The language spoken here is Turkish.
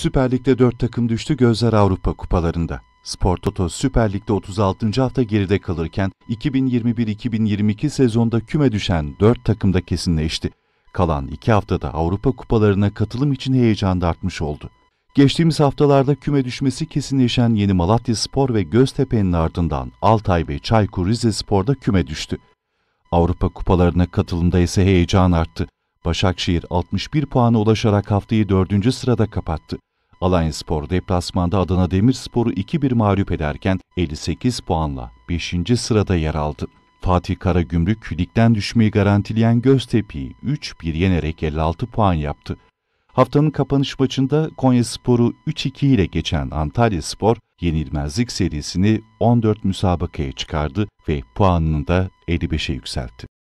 Süper Lig'de 4 takım düştü gözler Avrupa kupalarında. Spor Toto Süper Lig'de 36. hafta geride kalırken 2021-2022 sezonda küme düşen 4 takım da kesinleşti. Kalan 2 haftada Avrupa kupalarına katılım için heyecan da artmış oldu. Geçtiğimiz haftalarda küme düşmesi kesinleşen Yeni Malatya Spor ve Göztepe'nin ardından Altay ve Çaykur Rizespor'da da küme düştü. Avrupa kupalarına katılımda ise heyecan arttı. Başakşehir 61 puana ulaşarak haftayı 4. sırada kapattı. Alanyaspor deplasmanda Adana Demirspor'u 2-1 mağlup ederken 58 puanla 5. sırada yer aldı. Fatih Karagümrük ligden düşmeyi garantileyen Göztepe'yi 3-1 yenerek 56 puan yaptı. Haftanın kapanış maçında Konyaspor'u 3-2 ile geçen Antalya Spor, yenilmezlik serisini 14 müsabakaya çıkardı ve puanını da 55'e yükseltti.